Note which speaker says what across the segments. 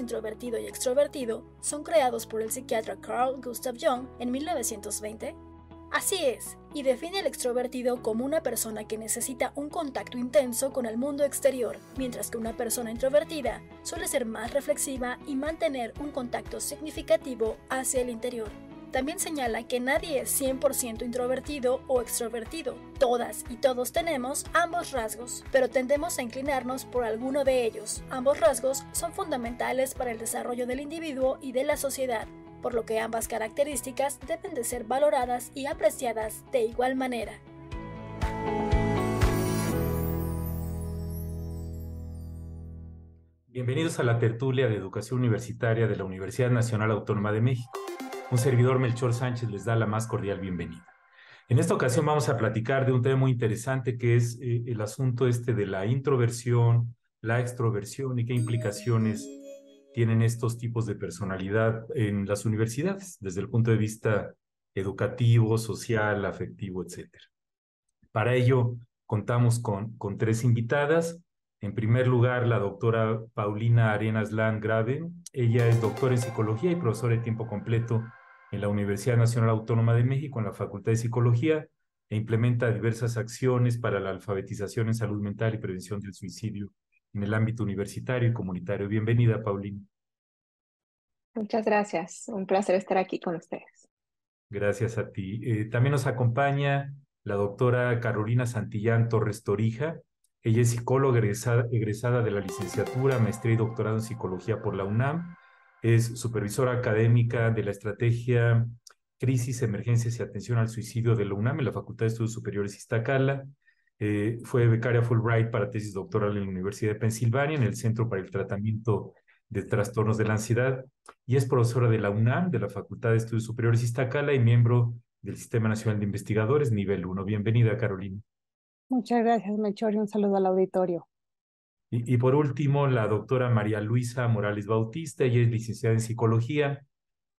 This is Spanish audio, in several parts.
Speaker 1: introvertido y extrovertido son creados por el psiquiatra Carl Gustav Jung en 1920? Así es, y define al extrovertido como una persona que necesita un contacto intenso con el mundo exterior, mientras que una persona introvertida suele ser más reflexiva y mantener un contacto significativo hacia el interior. También señala que nadie es 100% introvertido o extrovertido. Todas y todos tenemos ambos rasgos, pero tendemos a inclinarnos por alguno de ellos. Ambos rasgos son fundamentales para el desarrollo del individuo y de la sociedad, por lo que ambas características deben de ser valoradas y apreciadas de igual manera.
Speaker 2: Bienvenidos a la tertulia de educación universitaria de la Universidad Nacional Autónoma de México. Un servidor Melchor Sánchez les da la más cordial bienvenida. En esta ocasión vamos a platicar de un tema muy interesante que es eh, el asunto este de la introversión, la extroversión y qué implicaciones tienen estos tipos de personalidad en las universidades desde el punto de vista educativo, social, afectivo, etc. Para ello, contamos con, con tres invitadas. En primer lugar, la doctora Paulina Arenas Landgrave. Ella es doctora en psicología y profesora de tiempo completo en la Universidad Nacional Autónoma de México, en la Facultad de Psicología, e implementa diversas acciones para la alfabetización en salud mental y prevención del suicidio en el ámbito universitario y comunitario. Bienvenida, Paulina.
Speaker 1: Muchas gracias. Un placer estar aquí con
Speaker 2: ustedes. Gracias a ti. Eh, también nos acompaña la doctora Carolina Santillán Torres Torija. Ella es psicóloga egresada de la licenciatura, maestría y doctorado en psicología por la UNAM es supervisora académica de la estrategia Crisis, Emergencias y Atención al Suicidio de la UNAM en la Facultad de Estudios Superiores Iztacala. Eh, fue becaria Fulbright para tesis doctoral en la Universidad de Pensilvania en el Centro para el Tratamiento de Trastornos de la Ansiedad y es profesora de la UNAM, de la Facultad de Estudios Superiores Iztacala y miembro del Sistema Nacional de Investigadores Nivel 1. Bienvenida, Carolina.
Speaker 3: Muchas gracias, Melchor, y un saludo al auditorio.
Speaker 2: Y, por último, la doctora María Luisa Morales Bautista, ella es licenciada en psicología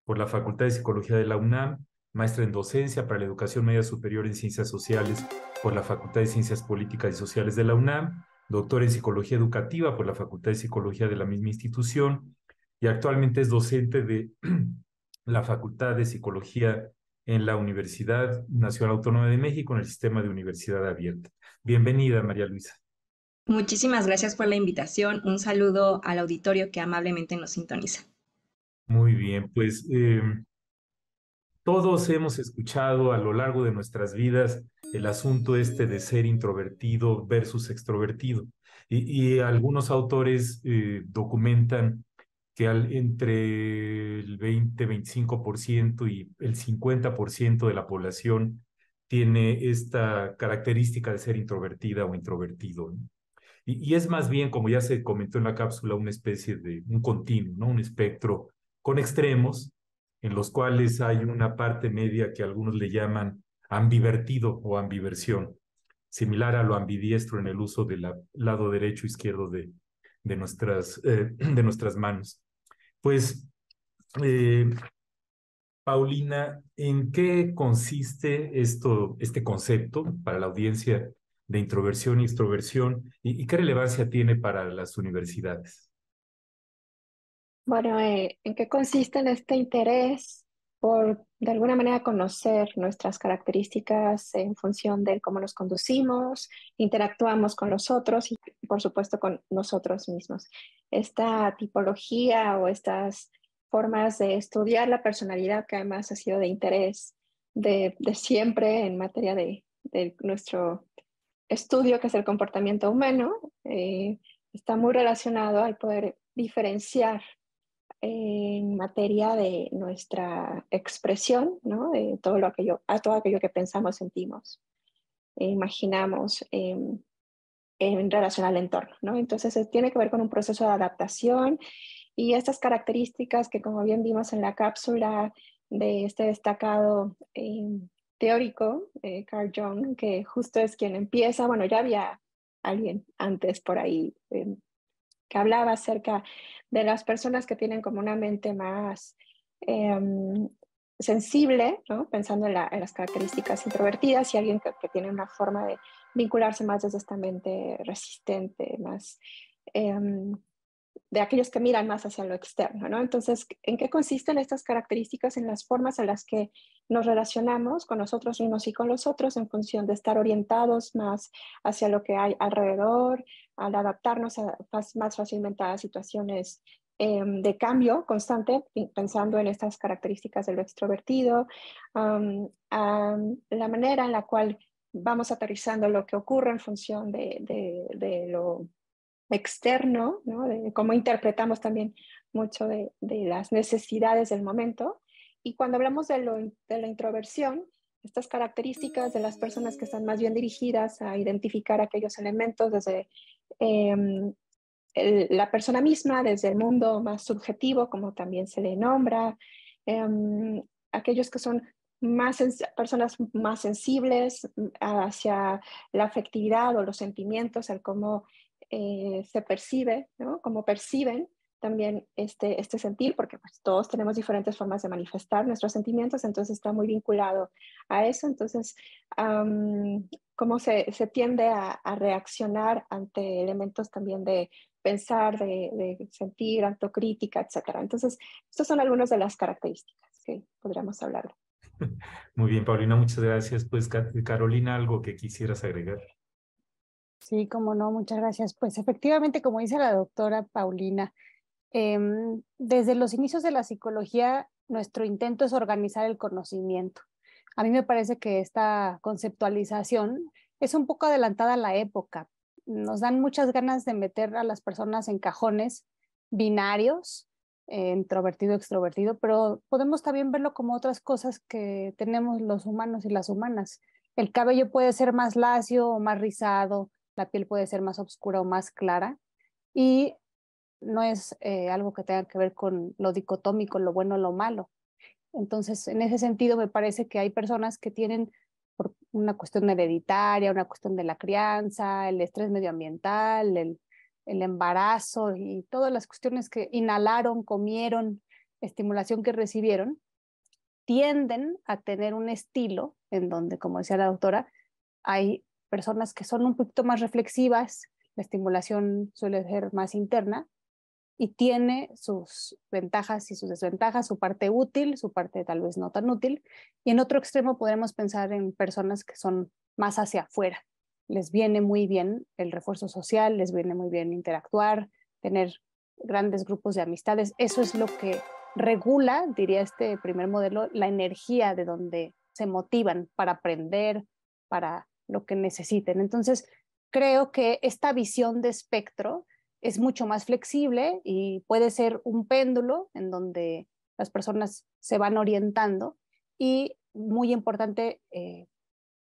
Speaker 2: por la Facultad de Psicología de la UNAM, maestra en docencia para la educación media superior en ciencias sociales por la Facultad de Ciencias Políticas y Sociales de la UNAM, doctora en psicología educativa por la Facultad de Psicología de la misma institución y actualmente es docente de la Facultad de Psicología en la Universidad Nacional Autónoma de México en el sistema de universidad abierta. Bienvenida, María Luisa.
Speaker 4: Muchísimas gracias por la invitación. Un saludo al auditorio que amablemente nos sintoniza.
Speaker 2: Muy bien, pues em, todos hemos escuchado a lo largo de nuestras vidas el asunto este de ser introvertido versus extrovertido. Y, algunos autores eh, documentan que entre el 20-25% y el 50% de la población tiene esta característica de ser introvertida o introvertido. Y, es más bien, como ya se comentó en la cápsula, una especie de un continuo, ¿no? un espectro con extremos en los cuales hay una parte media que algunos le llaman ambivertido o ambiversión, similar a lo ambidiestro en el uso del lado derecho izquierdo de, de, nuestras, eh, de nuestras manos. Pues, eh, Paulina, ¿en qué consiste esto, este concepto para la audiencia de introversión y extroversión? ¿Y, qué relevancia tiene para las universidades?
Speaker 1: Bueno, eh, ¿en qué consiste este interés por, de alguna manera, conocer nuestras características en función de cómo nos conducimos, interactuamos con los otros y, por supuesto, con nosotros mismos? Esta tipología o estas formas de estudiar la personalidad que además ha sido de interés de, siempre en materia de nuestro estudio que es el comportamiento humano, eh, está muy relacionado al poder diferenciar en materia de nuestra expresión, ¿no? de todo aquello, a todo aquello que pensamos, sentimos, eh, imaginamos em, en relación al entorno. ¿no? Entonces, eh, tiene que ver con un proceso de adaptación y estas características que, como bien vimos en la cápsula de este destacado em, teórico, eh, Carl Jung, que justo es quien empieza, bueno, ya había alguien antes por ahí em, que hablaba acerca de las personas que tienen como una mente más em, sensible, ¿no? pensando en, las características introvertidas y alguien que, que, tiene una forma de vincularse más desde esta mente resistente, más em, de aquellos que miran más hacia lo externo, ¿no? Entonces, ¿en qué consisten estas características en las formas en las que nos relacionamos con nosotros mismos y con los otros en función de estar orientados más hacia lo que hay alrededor, al adaptarnos a, más fácilmente a situaciones em, de cambio constante, pensando en estas características de lo extrovertido, la manera en la cual vamos aterrizando lo que ocurre en función de lo externo, ¿no? de cómo interpretamos también mucho de, las necesidades del momento. Y cuando hablamos de, la introversión, estas características de las personas que están más bien dirigidas a identificar aquellos elementos desde em, la persona misma, desde el mundo más subjetivo, como también se le nombra, em, aquellos que son más personas más sensibles mm, hacia la afectividad o los sentimientos, al cómo eh, se percibe, ¿no? Cómo perciben también este, este sentir, porque pues todos tenemos diferentes formas de manifestar nuestros sentimientos, entonces está muy vinculado a eso. Entonces, cómo se, se tiende a, reaccionar ante elementos también de pensar, de, de sentir, autocrítica, etcétera. Entonces, estas son algunas de las características que podríamos hablar.
Speaker 2: Muy bien, Paulina, muchas gracias. Pues, Carolina, ¿algo que quisieras agregar?
Speaker 3: Sí, como no, muchas gracias. Pues efectivamente, como dice la doctora Paulina, em, desde los inicios de la psicología, nuestro intento es organizar el conocimiento. A mí me parece que esta conceptualización es un poco adelantada a la época. Nos dan muchas ganas de meter a las personas en cajones binarios, eh, introvertido, extrovertido, pero podemos también verlo como otras cosas que tenemos los humanos y las humanas. El cabello puede ser más lacio o más rizado, la piel puede ser más oscura o más clara y no es eh, algo que tenga que ver con lo dicotómico, lo bueno o lo malo. Entonces, en ese sentido, me parece que hay personas que tienen por una cuestión hereditaria, una cuestión de la crianza, el estrés medioambiental, el, el embarazo y todas las cuestiones que inhalaron, comieron, estimulación que recibieron, tienden a tener un estilo en donde, como decía la doctora, hay personas que son un poquito más reflexivas, la estimulación suele ser más interna y tiene sus ventajas y sus desventajas, su parte útil, su parte tal vez no tan útil. Y en otro extremo podremos pensar en personas que son más hacia afuera. Les viene muy bien el refuerzo social, les viene muy bien interactuar, tener grandes grupos de amistades. Eso es lo que regula, diría este primer modelo, la energía de donde se motivan para aprender, para lo que necesiten. Entonces, creo que esta visión de espectro es mucho más flexible y puede ser un péndulo en donde las personas se van orientando y muy importante eh,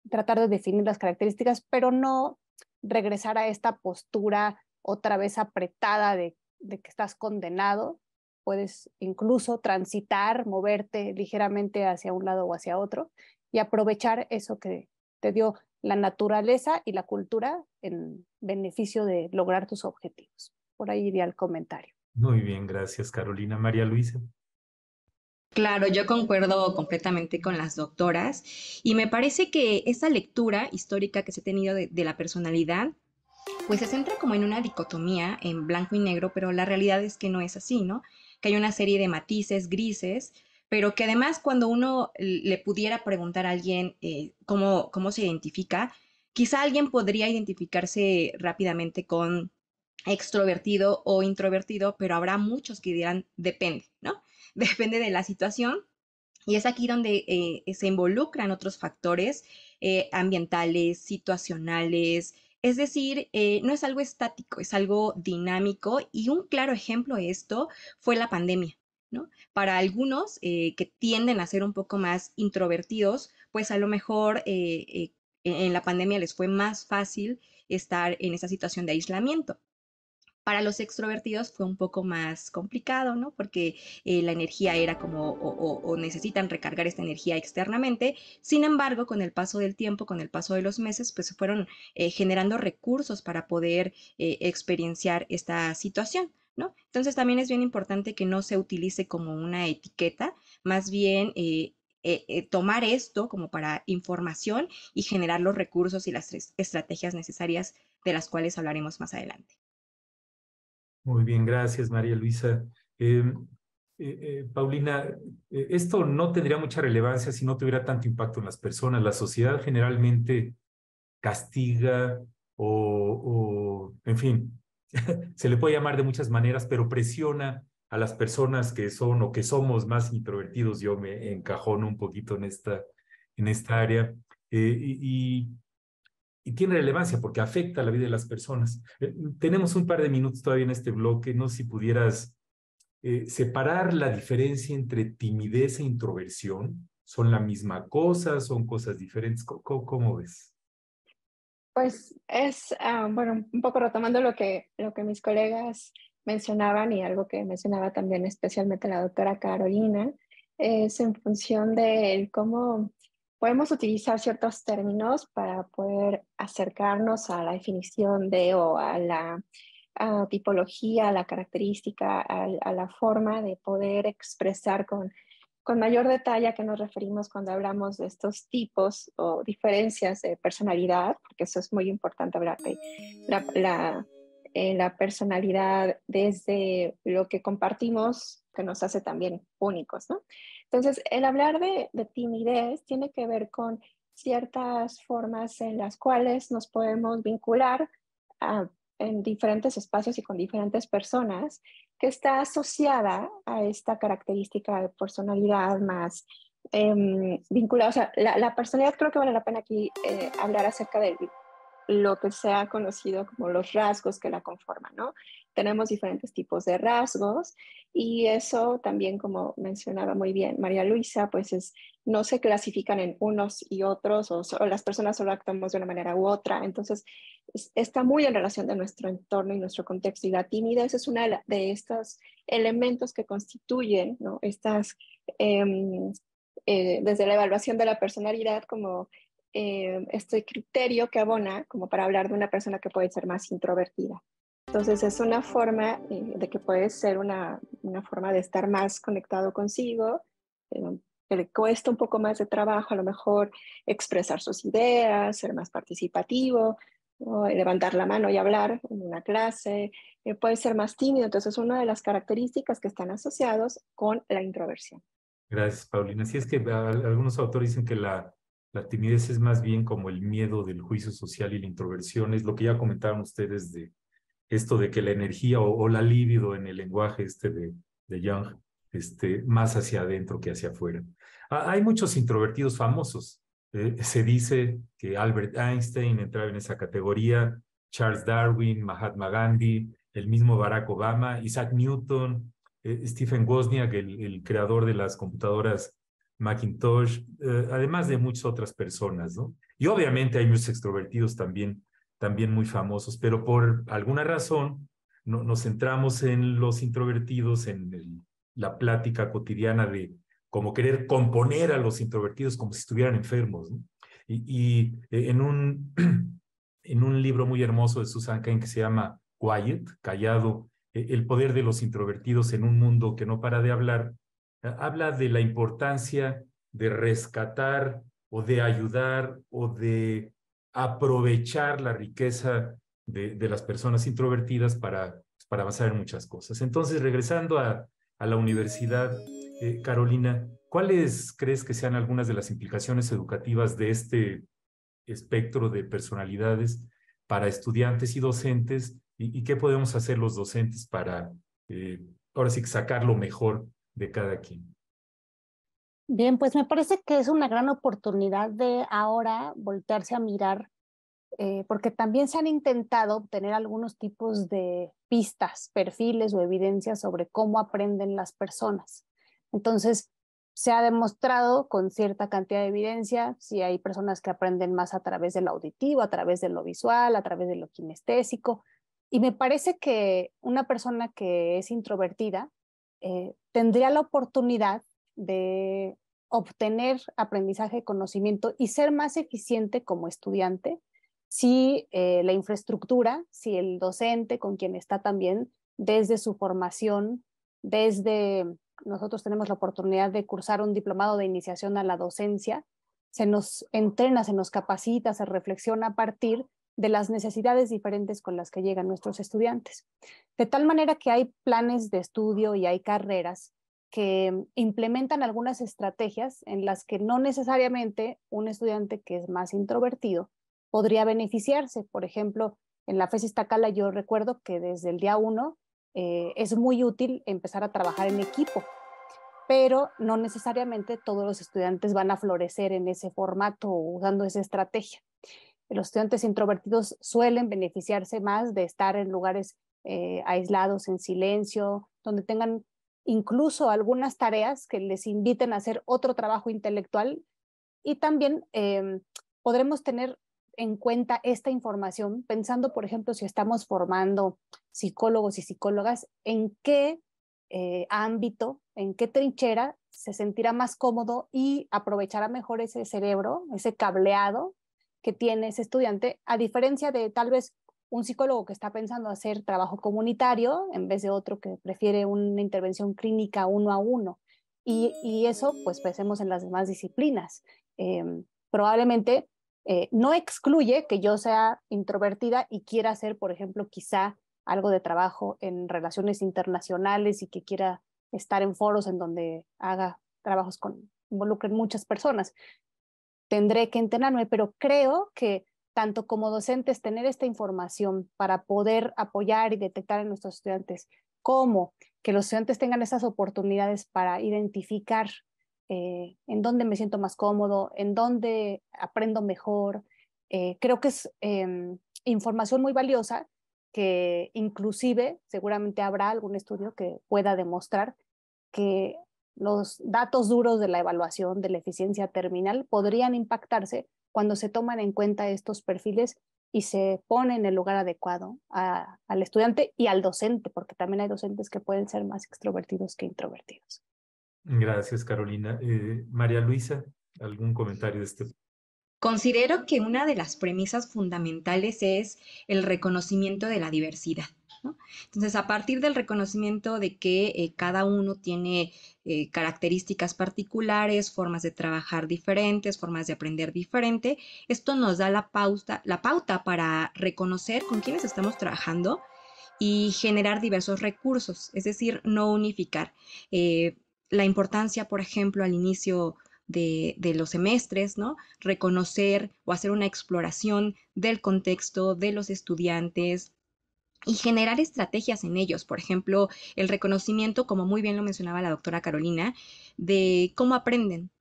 Speaker 3: tratar de definir las características, pero no regresar a esta postura otra vez apretada de que estás condenado. Puedes incluso transitar, moverte ligeramente hacia un lado o hacia otro y aprovechar eso que, te dio la naturaleza y la cultura en beneficio de lograr tus objetivos. Por ahí iría el comentario.
Speaker 2: Muy bien, gracias Carolina. María Luisa.
Speaker 4: Claro, yo concuerdo completamente con las doctoras y me parece que esa lectura histórica que se ha tenido de, de la personalidad pues se centra como en una dicotomía en blanco y negro, pero la realidad es que no es así, ¿no? Que hay una serie de matices grises pero que además cuando uno le pudiera preguntar a alguien eh, cómo, cómo se identifica, quizá alguien podría identificarse rápidamente con extrovertido o introvertido, pero habrá muchos que dirán depende, ¿no? Depende de la situación. Y es aquí donde eh, se involucran otros factores eh, ambientales, situacionales, es decir, no es algo estático, es algo dinámico y un claro ejemplo de esto fue la pandemia. Para algunos eh, que tienden a ser un poco más introvertidos, pues a lo mejor eh, eh, en la pandemia les fue más fácil estar en esa situación de aislamiento. Para los extrovertidos fue un poco más complicado, ¿no? Porque la energía era como, o, o necesitan recargar esta energía externamente. Sin embargo, con el paso del tiempo, con el paso de los meses, pues se fueron generando recursos para poder experienciar esta situación. Entonces también es bien importante que no se utilice como una etiqueta, más bien eh, eh, eh, tomar esto como para información y generar los recursos y las estrategias necesarias de las cuales hablaremos más adelante.
Speaker 2: Muy bien, gracias María Luisa. Em, Paulina, esto no tendría mucha relevancia si no tuviera tanto impacto en las personas. La sociedad generalmente castiga o en fin, se le puede llamar de muchas maneras, pero presiona a las personas que son o que somos más introvertidos. Yo me encajono un poquito en esta, en esta área. Eh, y, y, tiene relevancia porque afecta la vida de las personas. Eh, tenemos un par de minutos todavía en este bloque. No si pudieras eh, separar la diferencia entre timidez e introversión. ¿Son la misma cosa? ¿Son cosas diferentes? cómo ves?
Speaker 1: Pues es, ah, bueno, un poco retomando lo que, lo que mis colegas mencionaban y algo que mencionaba también especialmente la doctora Carolina, es en función de cómo podemos utilizar ciertos términos para poder acercarnos a la definición de o a la tipología, a la característica, a la forma de poder expresar con con mayor detalle a qué nos referimos cuando hablamos de estos tipos o diferencias de personalidad, porque eso es muy importante hablar de la, eh, personalidad desde lo que compartimos, que nos hace también únicos, ¿no? Entonces, el hablar de, timidez tiene que ver con ciertas formas en las cuales nos podemos vincular en diferentes espacios y con diferentes personas que está asociada a esta característica de personalidad más em, vinculada. O sea, la, personalidad creo que vale la pena aquí eh, hablar acerca de lo que se ha conocido como los rasgos que la conforman, ¿no? tenemos diferentes tipos de rasgos y eso también, como mencionaba muy bien María Luisa, pues es, no se clasifican en unos y otros o, las personas solo actuamos de una manera u otra. Entonces, está muy en relación de nuestro entorno y nuestro contexto y la timidez es uno de estos elementos que constituyen ¿no? estas, em, eh, desde la evaluación de la personalidad como eh, este criterio que abona como para hablar de una persona que puede ser más introvertida. Entonces es una forma eh, de que puede ser una, una, forma de estar más conectado consigo, eh, que le cuesta un poco más de trabajo a lo mejor expresar sus ideas, ser más participativo, levantar la mano y hablar en una clase, eh, puede ser más tímido. Entonces es una de las características que están asociados con la introversión.
Speaker 2: Gracias, Paulina. Si es que ah, algunos autores dicen que la, la timidez es más bien como el miedo del juicio social y la introversión, es lo que ya comentaron ustedes de esto de que la energía o, la libido en el lenguaje este de, de Jung, este, más hacia adentro que hacia afuera. hay muchos introvertidos famosos. Eh, se dice que Albert Einstein entraba en esa categoría, Charles Darwin, Mahatma Gandhi, el mismo Barack Obama, Isaac Newton, eh, Stephen Wozniak, el, creador de las computadoras Macintosh, eh, además de muchas otras personas, ¿no? Y obviamente hay muchos extrovertidos también también muy famosos, pero por alguna razón nos centramos en los introvertidos, en la plática cotidiana de como querer componer a los introvertidos como si estuvieran enfermos. Y, eh, en, un, en un libro muy hermoso de Susan Cain que se llama Quiet, Callado, eh, el poder de los introvertidos en un mundo que no para de hablar, eh, habla de la importancia de rescatar o de ayudar o de aprovechar la riqueza de, las personas introvertidas para, para avanzar en muchas cosas. Entonces, regresando a, la universidad, eh, Carolina, ¿cuáles crees que sean algunas de las implicaciones educativas de este espectro de personalidades para estudiantes y docentes? ¿Y, qué podemos hacer los docentes para, eh, ahora sí, sacar lo mejor de cada quien?
Speaker 3: Bien, pues me parece que es una gran oportunidad de ahora voltearse a mirar, eh, porque también se han intentado obtener algunos tipos de pistas, perfiles o evidencias sobre cómo aprenden las personas. Entonces, se ha demostrado con cierta cantidad de evidencia si hay personas que aprenden más a través del auditivo, a través de lo visual, a través de lo kinestésico. Y me parece que una persona que es introvertida eh, tendría la oportunidad de obtener aprendizaje, conocimiento y ser más eficiente como estudiante si eh, la infraestructura, si el docente con quien está también desde su formación, desde nosotros tenemos la oportunidad de cursar un diplomado de iniciación a la docencia, se nos entrena, se nos capacita, se reflexiona a partir de las necesidades diferentes con las que llegan nuestros estudiantes. De tal manera que hay planes de estudio y hay carreras que mm, implementan algunas estrategias en las que no necesariamente un estudiante que es más introvertido podría beneficiarse. Por ejemplo, en la FESI Iztacala yo recuerdo que desde el día uno eh, es muy útil empezar a trabajar en equipo, pero no necesariamente todos los estudiantes van a florecer en ese formato o usando esa estrategia. Los estudiantes introvertidos suelen beneficiarse más de estar en lugares eh, aislados, en silencio, donde tengan incluso algunas tareas que les inviten a hacer otro trabajo intelectual y también em, podremos tener en cuenta esta información pensando, por ejemplo, si estamos formando psicólogos y psicólogas, en qué eh, ámbito, en qué trinchera se sentirá más cómodo y aprovechará mejor ese cerebro, ese cableado que tiene ese estudiante, a diferencia de tal vez un psicólogo que está pensando hacer trabajo comunitario en vez de otro que prefiere una intervención clínica uno a uno. Y, eso, pues, pensemos en las demás disciplinas. Em, probablemente eh, no excluye que yo sea introvertida y quiera hacer, por ejemplo, quizá algo de trabajo en relaciones internacionales y que quiera estar en foros en donde haga trabajos con, involucren muchas personas. Tendré que entrenarme, pero creo que tanto como docentes, tener esta información para poder apoyar y detectar a nuestros estudiantes, como que los estudiantes tengan esas oportunidades para identificar eh, en dónde me siento más cómodo, en dónde aprendo mejor. Eh, creo que es em, información muy valiosa que inclusive seguramente habrá algún estudio que pueda demostrar que los datos duros de la evaluación de la eficiencia terminal podrían impactarse cuando se toman en cuenta estos perfiles y se pone en el lugar adecuado al estudiante y al docente, porque también hay docentes que pueden ser
Speaker 4: más extrovertidos que introvertidos.
Speaker 2: Gracias, Carolina. Eh, María Luisa, ¿algún comentario de este?
Speaker 4: Considero que una de las premisas fundamentales es el reconocimiento de la diversidad. Entonces, a partir del reconocimiento de que eh, cada uno tiene eh, características particulares, formas de trabajar diferentes, formas de aprender diferente, esto nos da la pauta, para reconocer con quienes estamos trabajando y generar diversos recursos, es decir, no unificar. Eh, la importancia, por ejemplo, al inicio de, los semestres, ¿no? Reconocer o hacer una exploración del contexto de los estudiantes, y generar estrategias en ellos. Por ejemplo, el reconocimiento, como muy bien lo mencionaba la doctora Carolina, de cómo aprenden.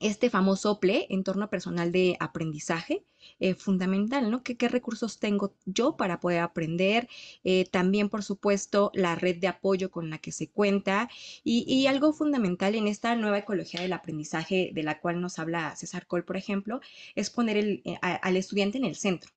Speaker 4: Este famoso PLE, entorno personal de aprendizaje, eh, fundamental, ¿no? ¿Qué, recursos tengo yo para poder aprender? Eh, también, por supuesto, la red de apoyo con la que se cuenta y, algo fundamental en esta nueva ecología del aprendizaje de la cual nos habla César Cole, por ejemplo, es poner eh, al estudiante en el centro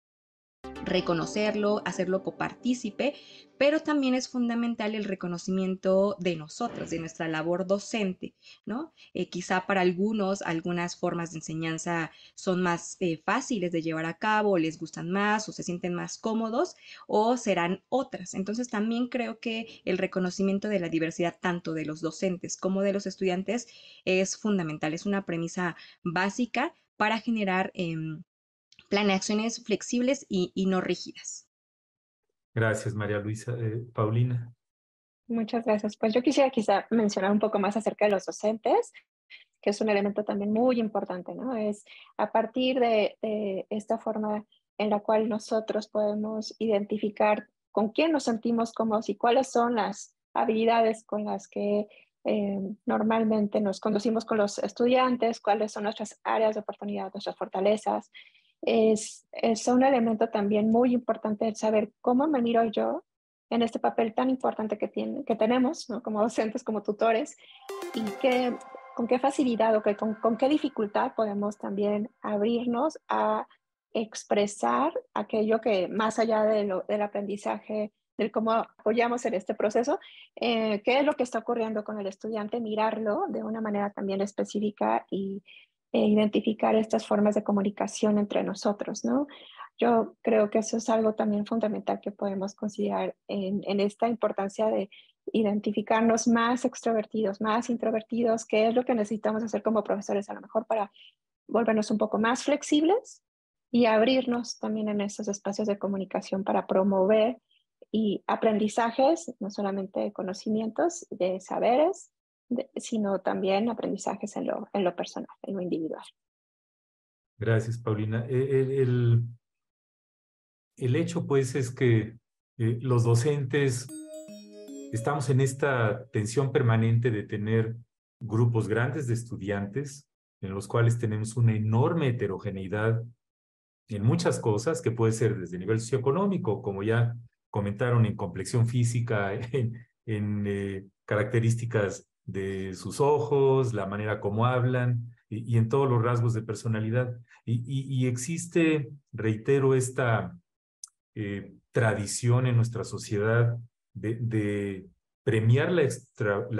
Speaker 4: reconocerlo, hacerlo copartícipe, pero también es fundamental el reconocimiento de nosotros, de nuestra labor docente, ¿no? Eh, quizá para algunos algunas formas de enseñanza son más eh, fáciles de llevar a cabo, les gustan más o se sienten más cómodos o serán otras. Entonces también creo que el reconocimiento de la diversidad tanto de los docentes como de los estudiantes es fundamental, es una premisa básica para generar... Em, planeaciones flexibles y, no
Speaker 1: rígidas.
Speaker 2: Gracias, María Luisa. Eh, Paulina.
Speaker 1: Muchas gracias. Pues yo quisiera quizá mencionar un poco más acerca de los docentes, que es un elemento también muy importante, ¿no? Es a partir de, esta forma en la cual nosotros podemos identificar con quién nos sentimos cómodos y cuáles son las habilidades con las que eh, normalmente nos conducimos con los estudiantes, cuáles son nuestras áreas de oportunidad, nuestras fortalezas, es, es un elemento también muy importante el saber cómo me miro yo en este papel tan importante que, tiene, que tenemos como docentes, como tutores, y con qué facilidad o con, qué dificultad podemos también abrirnos a expresar aquello que más allá de del aprendizaje, del cómo apoyamos en este proceso, eh, qué es lo que está ocurriendo con el estudiante, mirarlo de una manera también específica y, e identificar estas formas de comunicación entre nosotros, ¿no? Yo creo que eso es algo también fundamental que podemos considerar en, esta importancia de identificarnos más extrovertidos, más introvertidos, qué es lo que necesitamos hacer como profesores a lo mejor para volvernos un poco más flexibles y abrirnos también en estos espacios de comunicación para promover y aprendizajes, no solamente de conocimientos, de saberes, sino también aprendizajes en lo, en lo personal, en lo individual.
Speaker 2: Gracias, Paulina. E, el, el, hecho, pues, es que eh, los docentes estamos en esta tensión permanente de tener grupos grandes de estudiantes, en los cuales tenemos una enorme heterogeneidad en muchas cosas, que puede ser desde nivel socioeconómico, como ya comentaron, en complexión física, en, en eh, características de sus ojos, la manera como hablan y, en todos los rasgos de personalidad. Y, existe, reitero, esta eh, tradición en nuestra sociedad de, premiar la,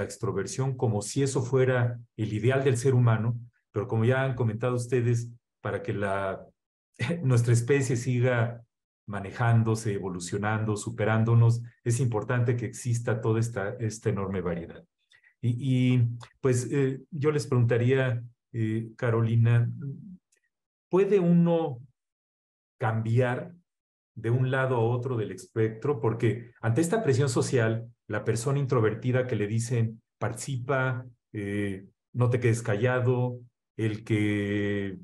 Speaker 2: extroversión como si eso fuera el ideal del ser humano, pero como ya han comentado ustedes, para que nuestra especie siga manejándose, evolucionando, superándonos, es importante que exista toda esta enorme variedad. Y, pues eh, yo les preguntaría, eh, Carolina, ¿puede uno cambiar de un lado a otro del espectro? Porque ante esta presión social, la persona introvertida que le dicen, participa, eh, no te quedes callado, el que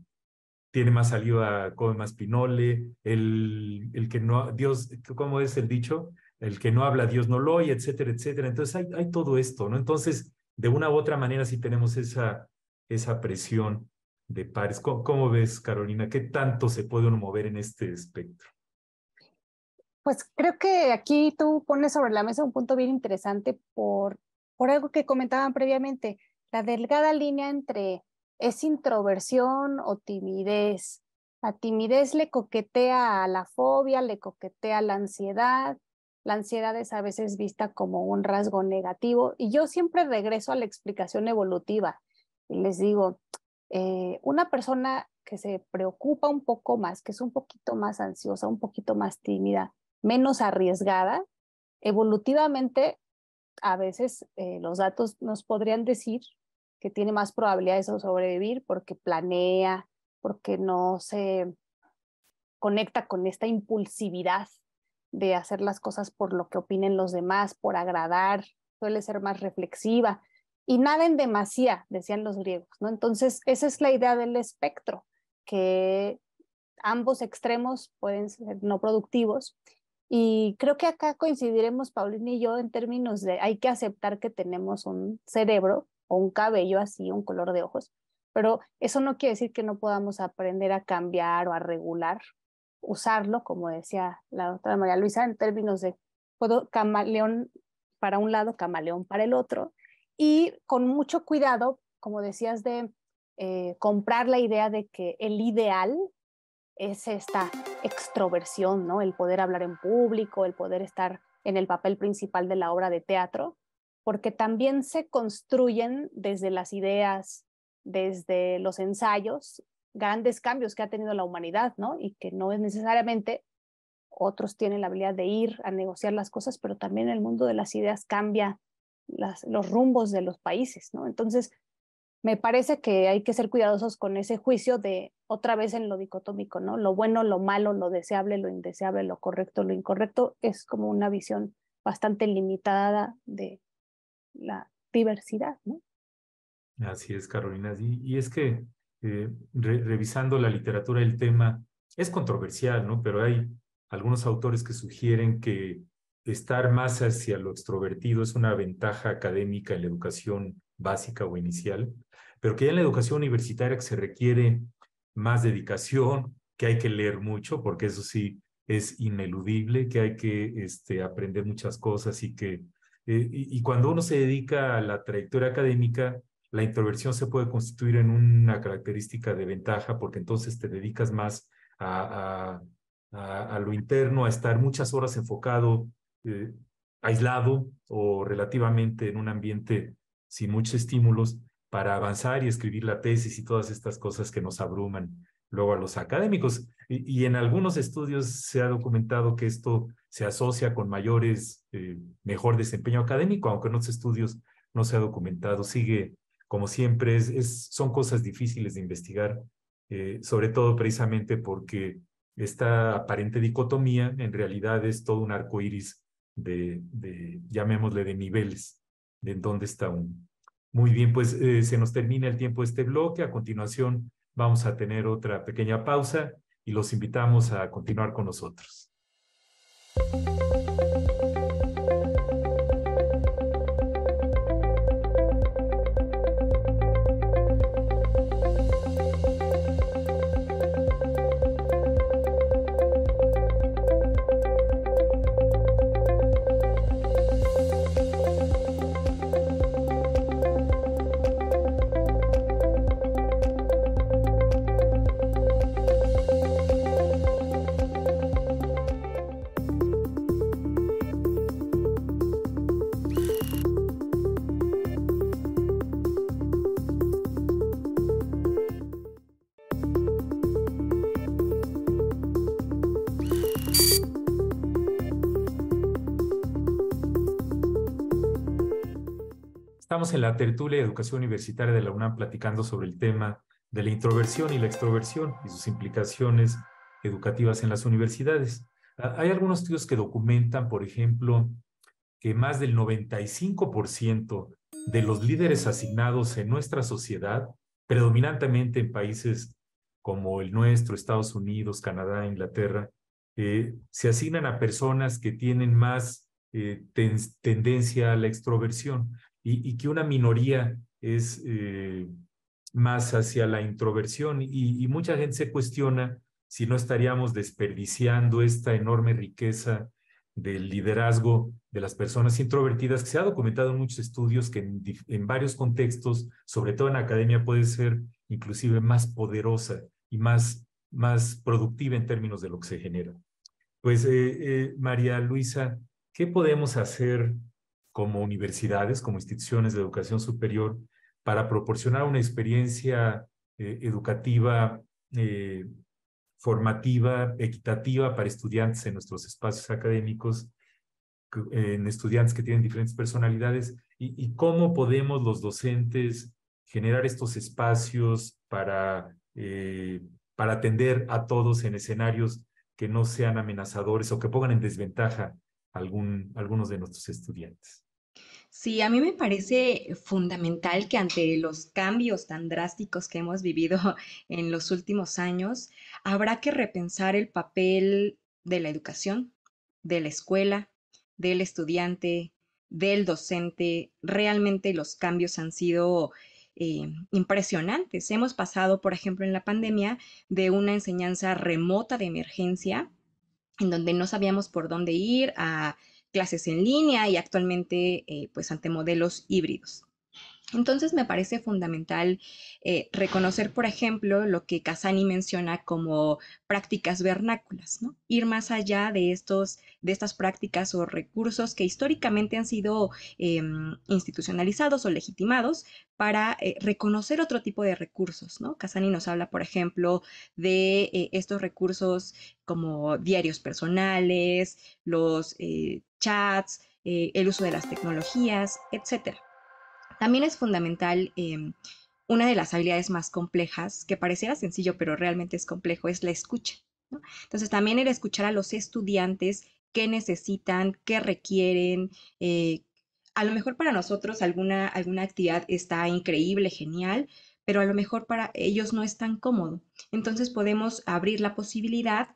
Speaker 2: tiene más salida come más pinole, el, el que no, Dios, ¿cómo es el dicho? el que no habla Dios no lo oye, etcétera, etcétera. Entonces hay, todo esto, ¿no? Entonces, de una u otra manera sí tenemos esa, esa presión de pares. ¿Cómo, ves, Carolina? ¿Qué tanto se puede uno mover en este espectro?
Speaker 3: Pues creo que aquí tú pones sobre la mesa un punto bien interesante por, por algo que comentaban previamente, la delgada línea entre es introversión o timidez. La timidez le coquetea a la fobia, le coquetea a la ansiedad, la ansiedad es a veces vista como un rasgo negativo y yo siempre regreso a la explicación evolutiva y les digo, eh, una persona que se preocupa un poco más, que es un poquito más ansiosa, un poquito más tímida, menos arriesgada, evolutivamente a veces eh, los datos nos podrían decir que tiene más probabilidades de sobrevivir porque planea, porque no se conecta con esta impulsividad de hacer las cosas por lo que opinen los demás, por agradar, suele ser más reflexiva y nada en demasía, decían los griegos, ¿no? Entonces, esa es la idea del espectro, que ambos extremos pueden ser no productivos. Y creo que acá coincidiremos, Paulina y yo, en términos de hay que aceptar que tenemos un cerebro o un cabello así, un color de ojos, pero eso no quiere decir que no podamos aprender a cambiar o a regular usarlo, como decía la doctora María Luisa, en términos de puedo camaleón para un lado, camaleón para el otro, y con mucho cuidado, como decías, de eh, comprar la idea de que el ideal es esta extroversión, ¿no? El poder hablar en público, el poder estar en el papel principal de la obra de teatro, porque también se construyen desde las ideas, desde los ensayos, grandes cambios que ha tenido la humanidad, ¿no? Y que no es necesariamente, otros tienen la habilidad de ir a negociar las cosas, pero también el mundo de las ideas cambia los rumbos de los países, ¿no? Entonces, me parece que hay que ser cuidadosos con ese juicio de otra vez en lo dicotómico, ¿no? Lo bueno, lo malo, lo deseable, lo indeseable, lo correcto, lo incorrecto, es como una visión bastante limitada de la diversidad, ¿no?
Speaker 2: Así es, Carolina. y es que eh, revisando la literatura del tema es controversial, ¿no? Pero hay algunos autores que sugieren que estar más hacia lo extrovertido es una ventaja académica en la educación básica o inicial, pero que en la educación universitaria se requiere más dedicación, que hay que leer mucho, porque eso sí es ineludible, que hay que este, aprender muchas cosas y que... Eh, y cuando uno se dedica a la trayectoria académica, la introversión se puede constituir en una característica de ventaja porque entonces te dedicas más a, a, lo interno, a estar muchas horas enfocado, eh, aislado o relativamente en un ambiente sin muchos estímulos para avanzar y escribir la tesis y todas estas cosas que nos abruman luego a los académicos. Y, en algunos estudios se ha documentado que esto se asocia con mayores, eh, mejor desempeño académico, aunque en otros estudios no se ha documentado. Sigue como siempre, es, son cosas difíciles de investigar, eh, sobre todo precisamente porque esta aparente dicotomía en realidad es todo un arco iris de, llamémosle, de niveles, de en dónde está uno. Muy bien, pues eh, se nos termina el tiempo de este bloque. A continuación vamos a tener otra pequeña pausa y los invitamos a continuar con nosotros. Estamos en la tertulia de educación universitaria de la UNAM platicando sobre el tema de la introversión y la extroversión y sus implicaciones educativas en las universidades. Ah, hay algunos estudios que documentan, por ejemplo, que más del 95% de los líderes asignados en nuestra sociedad, predominantemente en países como el nuestro, Estados Unidos, Canadá, Inglaterra, eh, se asignan a personas que tienen más eh, tendencia a la extroversión y, que una minoría es eh, más hacia la introversión y, mucha gente se cuestiona si no estaríamos desperdiciando esta enorme riqueza del liderazgo de las personas introvertidas, que se ha documentado en muchos estudios que en, varios contextos, sobre todo en la academia, puede ser inclusive más poderosa y más, más productiva en términos de lo que se genera. Pues, eh, eh, María Luisa, ¿qué podemos hacer como universidades, como instituciones de educación superior, para proporcionar una experiencia eh, educativa, eh, formativa, equitativa para estudiantes en nuestros espacios académicos, en estudiantes que tienen diferentes personalidades, y, cómo podemos los docentes generar estos espacios para, eh, para atender a todos en escenarios que no sean amenazadores o que pongan en desventaja algún, algunos de nuestros estudiantes.
Speaker 4: Sí, a mí me parece fundamental que ante los cambios tan drásticos que hemos vivido en los últimos años, habrá que repensar el papel de la educación, de la escuela, del estudiante, del docente. Realmente los cambios han sido eh, impresionantes. Hemos pasado, por ejemplo, en la pandemia de una enseñanza remota de emergencia en donde no sabíamos por dónde ir a clases en línea y actualmente eh, pues ante modelos híbridos. Entonces me parece fundamental eh, reconocer, por ejemplo, lo que Casani menciona como prácticas vernáculas, ir más allá de, estos, de estas prácticas o recursos que históricamente han sido em, institucionalizados o legitimados para eh, reconocer otro tipo de recursos. ¿no? Casani nos habla, por ejemplo, de eh, estos recursos como diarios personales, los chats, el uso de las tecnologías, etcétera. También es fundamental, em, una de las habilidades más complejas, que pareciera sencillo, pero realmente es complejo, es la escucha. Entonces, también el escuchar a los estudiantes qué necesitan, qué requieren. Eh, a lo mejor para nosotros alguna, alguna actividad está increíble, genial, pero a lo mejor para ellos no es tan cómodo. Entonces podemos abrir la posibilidad.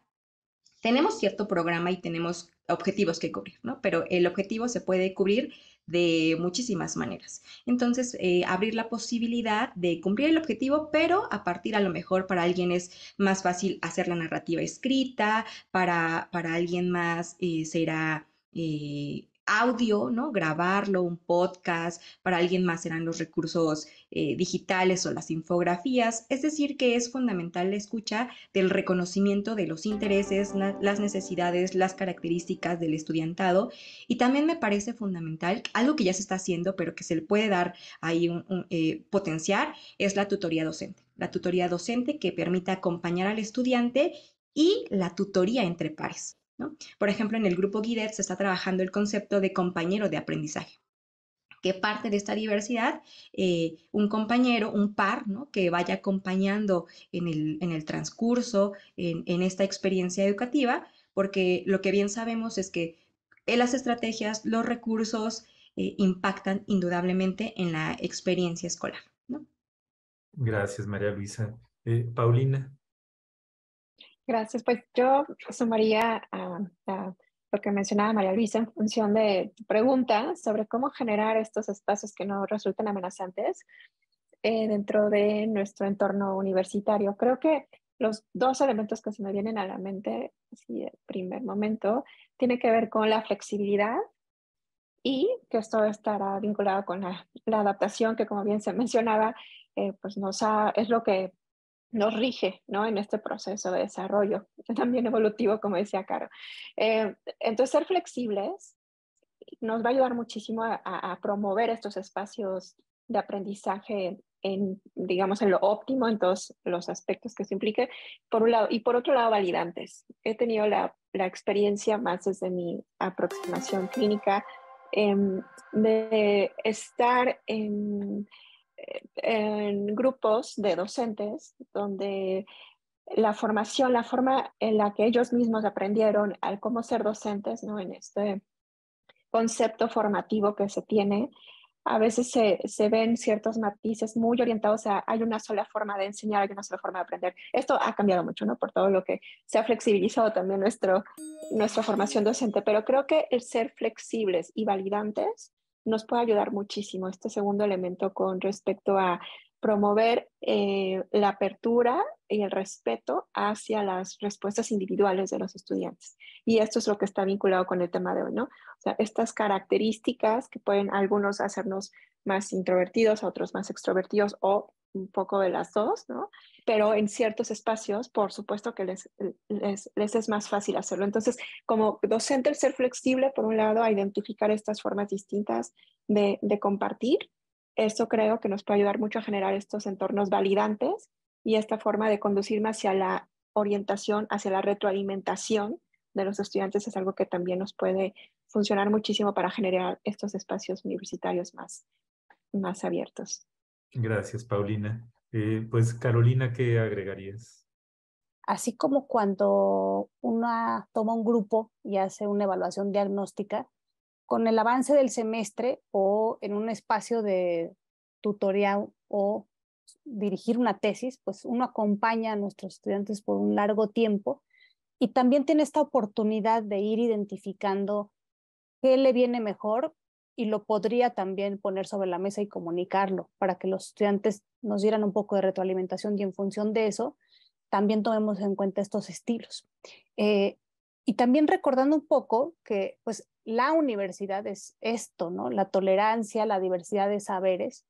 Speaker 4: Tenemos cierto programa y tenemos objetivos que cubrir, ¿no? Pero el objetivo se puede cubrir de muchísimas maneras. Entonces, eh, abrir la posibilidad de cumplir el objetivo, pero a partir a lo mejor para alguien es más fácil hacer la narrativa escrita, para, para alguien más eh, será... Eh, audio, ¿no? Grabarlo, un podcast, para alguien más serán los recursos eh, digitales o las infografías, es decir, que es fundamental la escucha del reconocimiento de los intereses, las necesidades, las características del estudiantado y también me parece fundamental, algo que ya se está haciendo, pero que se le puede dar ahí un, eh, potenciar, es la tutoría docente. La tutoría docente que permita acompañar al estudiante y la tutoría entre pares. Por ejemplo, en el grupo guidez se está trabajando el concepto de compañero de aprendizaje que parte de esta diversidad, eh, un compañero, un par, que vaya acompañando en el, transcurso, en, esta experiencia educativa, porque lo que bien sabemos es que eh, las estrategias, los recursos eh, impactan indudablemente en la experiencia escolar.
Speaker 2: Gracias, María Luisa. Paulina.
Speaker 1: Gracias. Pues yo sumaría a, lo que mencionaba María Luisa en función de tu pregunta sobre cómo generar estos espacios que no resulten amenazantes eh, dentro de nuestro entorno universitario. Creo que los dos elementos que se me vienen a la mente, así el primer momento, tiene que ver con la flexibilidad y que esto estará vinculado con la, adaptación que, como bien se mencionaba, eh, pues nos es lo que nos rige ¿no? en este proceso de desarrollo, también evolutivo, como decía Caro. Eh, entonces, ser flexibles nos va a ayudar muchísimo a, promover estos espacios de aprendizaje en, digamos, en lo óptimo, en todos los aspectos que se implique, por un lado, y por otro lado, validantes. He tenido la, experiencia más desde mi aproximación clínica em, de estar en en grupos de docentes donde la formación, la forma en la que ellos mismos aprendieron al cómo ser docentes, ¿no? En este concepto formativo que se tiene, a veces se, se, ven ciertos matices muy orientados a hay una sola forma de enseñar, hay una sola forma de aprender. Esto ha cambiado mucho, ¿no? Por todo lo que se ha flexibilizado también nuestro, nuestra formación docente, pero creo que el ser flexibles y validantes nos puede ayudar muchísimo este segundo elemento con respecto a promover eh, la apertura y el respeto hacia las respuestas individuales de los estudiantes. Y esto es lo que está vinculado con el tema de hoy, ¿no? O sea, estas características que pueden algunos hacernos más introvertidos, otros más extrovertidos o un poco de las dos, ¿no? Pero en ciertos espacios, por supuesto que les, es más fácil hacerlo. Entonces, como docente, el ser flexible, por un lado, a identificar estas formas distintas de, compartir, eso creo que nos puede ayudar mucho a generar estos entornos validantes y esta forma de conducirme hacia la orientación, hacia la retroalimentación de los estudiantes es algo que también nos puede funcionar muchísimo para generar estos espacios universitarios más, más abiertos.
Speaker 2: Gracias, Paulina. Eh, pues, Carolina, ¿qué agregarías?
Speaker 3: Así como cuando uno toma un grupo y hace una evaluación diagnóstica, con el avance del semestre o en un espacio de tutorial o dirigir una tesis, pues uno acompaña a nuestros estudiantes por un largo tiempo y también tiene esta oportunidad de ir identificando qué le viene mejor, y lo podría también poner sobre la mesa y comunicarlo para que los estudiantes nos dieran un poco de retroalimentación y en función de eso también tomemos en cuenta estos estilos. Eh, y también recordando un poco que pues la universidad es esto, ¿no? La tolerancia, la diversidad de saberes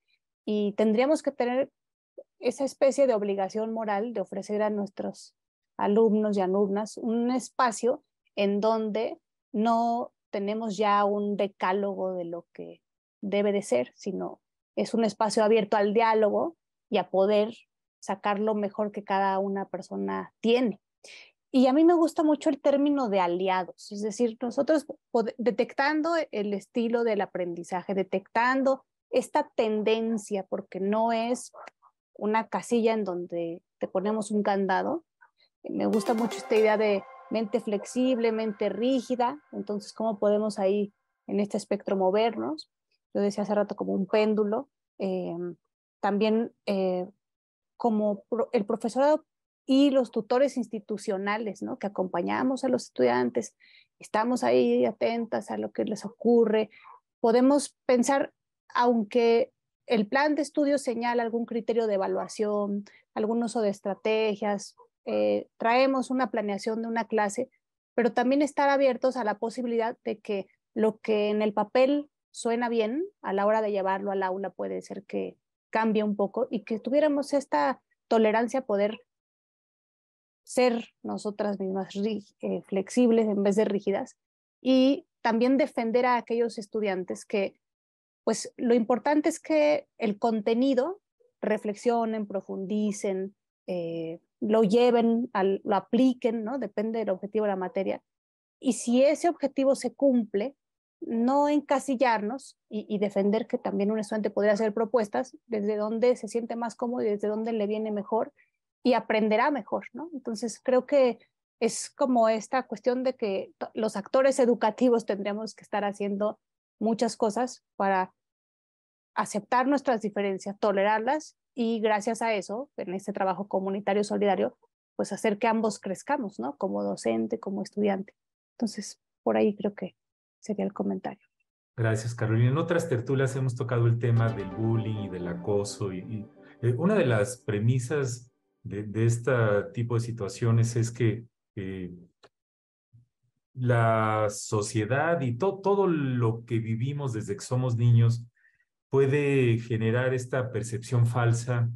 Speaker 3: y tendríamos que tener esa especie de obligación moral de ofrecer a nuestros alumnos y alumnas un espacio en donde no tenemos ya un decálogo de lo que debe de ser, sino es un espacio abierto al diálogo y a poder sacar lo mejor que cada una persona tiene. Y a mí me gusta mucho el término de aliados, es decir, nosotros detectando el estilo del aprendizaje, detectando esta tendencia, porque no es una casilla en donde te ponemos un candado. Me gusta mucho esta idea de mente flexible, mente rígida, entonces cómo podemos ahí en este espectro movernos. Yo decía hace rato como un péndulo. Eh, también eh, como el profesorado y los tutores institucionales, Que acompañamos a los estudiantes, estamos ahí atentas a lo que les ocurre. Podemos pensar, aunque el plan de estudio señala algún criterio de evaluación, algún uso de estrategias, eh, traemos una planeación de una clase, pero también estar abiertos a la posibilidad de que lo que en el papel suena bien, a la hora de llevarlo al aula puede ser que cambie un poco y que tuviéramos esta tolerancia a poder ser nosotras mismas eh, flexibles en vez de rígidas y también defender a aquellos estudiantes que, pues lo importante es que el contenido reflexionen, profundicen, eh, lo lleven, lo apliquen, ¿no? Depende del objetivo de la materia. Y si ese objetivo se cumple, no encasillarnos y, defender que también un estudiante podría hacer propuestas desde donde se siente más cómodo y desde donde le viene mejor y aprenderá mejor, ¿no? Entonces creo que es como esta cuestión de que los actores educativos tendríamos que estar haciendo muchas cosas para aceptar nuestras diferencias, tolerarlas y gracias a eso, en este trabajo comunitario solidario, pues hacer que ambos crezcamos, ¿no? Como docente, como estudiante. Entonces, por ahí creo que sería el comentario.
Speaker 2: Gracias, Carolina. En otras tertulias hemos tocado el tema del bullying y del acoso. Y, eh, una de las premisas de, este tipo de situaciones es que eh, la sociedad y todo todo lo que vivimos desde que somos niños puede generar esta percepción falsa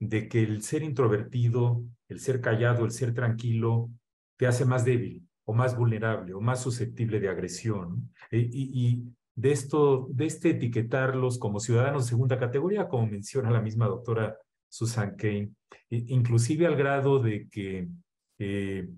Speaker 2: de que el ser introvertido, el ser callado, el ser tranquilo, te hace más débil o más vulnerable o más susceptible de agresión. E, y, de, esto, de este etiquetarlos como ciudadanos de segunda categoría, como menciona la misma doctora Susan Kane, inclusive al grado de que eh,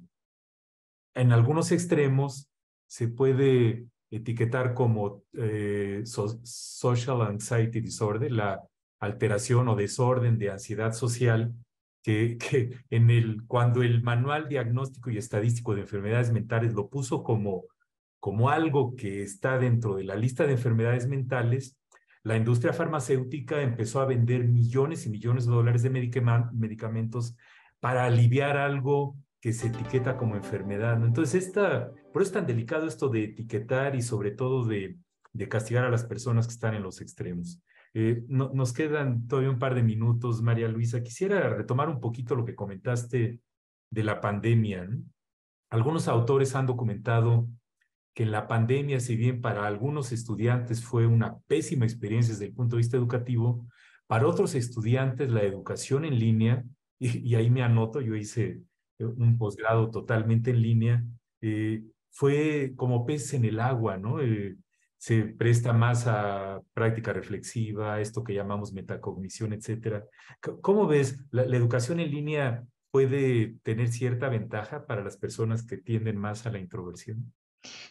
Speaker 2: en algunos extremos se puede etiquetar como eh, social anxiety disorder, la alteración o desorden de ansiedad social, que, que, en el, cuando el manual diagnóstico y estadístico de enfermedades mentales lo puso como, como algo que está dentro de la lista de enfermedades mentales, la industria farmacéutica empezó a vender millones y millones de dólares de medicamentos para aliviar algo que se etiqueta como enfermedad. Entonces, esta, por eso es tan delicado esto de etiquetar y sobre todo de, castigar a las personas que están en los extremos. Eh, nos quedan todavía un par de minutos, María Luisa. Quisiera retomar un poquito lo que comentaste de la pandemia. Algunos autores han documentado que en la pandemia, si bien para algunos estudiantes fue una pésima experiencia desde el punto de vista educativo, para otros estudiantes la educación en línea, y ahí me anoto, yo hice eh, un posgrado totalmente en línea, eh, fue como pez en el agua, ¿no? Eh, se presta más a práctica reflexiva, esto que llamamos metacognición, etcétera. ¿Cómo ves? la, educación en línea puede tener cierta ventaja para las personas que tienden más a la introversión?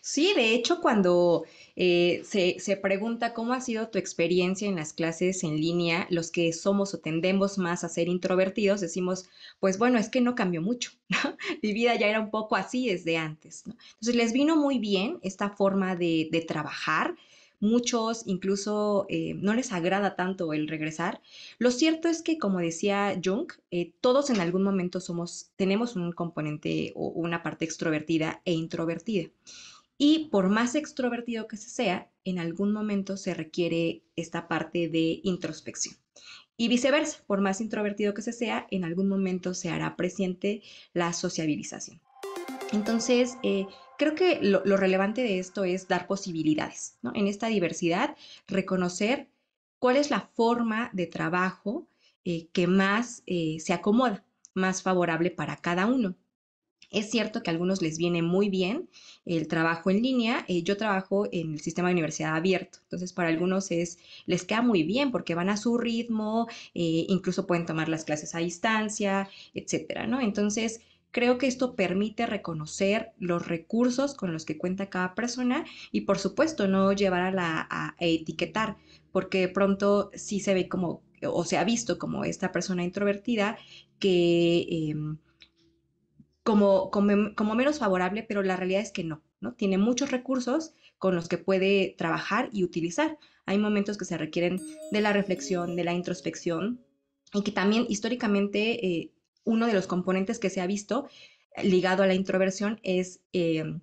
Speaker 4: Sí, de hecho, cuando eh, se, pregunta cómo ha sido tu experiencia en las clases en línea, los que somos o tendemos más a ser introvertidos, decimos, pues bueno, es que no cambió mucho, Mi vida ya era un poco así desde antes, ¿no? Entonces les vino muy bien esta forma de, de trabajar, muchos incluso eh, no les agrada tanto el regresar. Lo cierto es que, como decía Jung, eh, todos en algún momento somos, tenemos un componente o una parte extrovertida e introvertida. Y por más extrovertido que se sea, en algún momento se requiere esta parte de introspección. Y viceversa, por más introvertido que se sea, en algún momento se hará presente la sociabilización. Entonces, eh, Creo que lo, relevante de esto es dar posibilidades, ¿no? En esta diversidad, reconocer cuál es la forma de trabajo eh, que más eh, se acomoda, más favorable para cada uno. Es cierto que a algunos les viene muy bien el trabajo en línea. Eh, yo trabajo en el sistema de universidad abierto, entonces para algunos es, les queda muy bien porque van a su ritmo, incluso pueden tomar las clases a distancia, etcétera, ¿no? Entonces, Creo que esto permite reconocer los recursos con los que cuenta cada persona y por supuesto no llevar a, e etiquetar, porque pronto sí se ve como o se ha visto como esta persona introvertida que em, como, como, menos favorable, pero la realidad es que no, ¿no? Tiene muchos recursos con los que puede trabajar y utilizar. Hay momentos que se requieren de la reflexión, de la introspección, y que también históricamente eh, uno de los componentes que se ha visto eh, ligado a la introversión es em,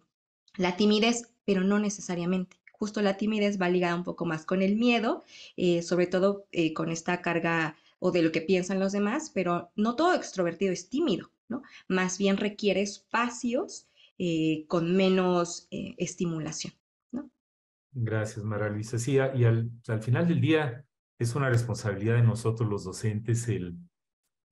Speaker 4: la timidez, pero no necesariamente. Justo la timidez va ligada un poco más con el miedo, eh, sobre todo eh, con esta carga o de lo que piensan los demás, pero no todo extrovertido es tímido, ¿no? Más bien requiere espacios con menos estimulación. ¿no?
Speaker 2: Gracias, Mara Luisa. Sí, y al final del día es una responsabilidad de nosotros los docentes el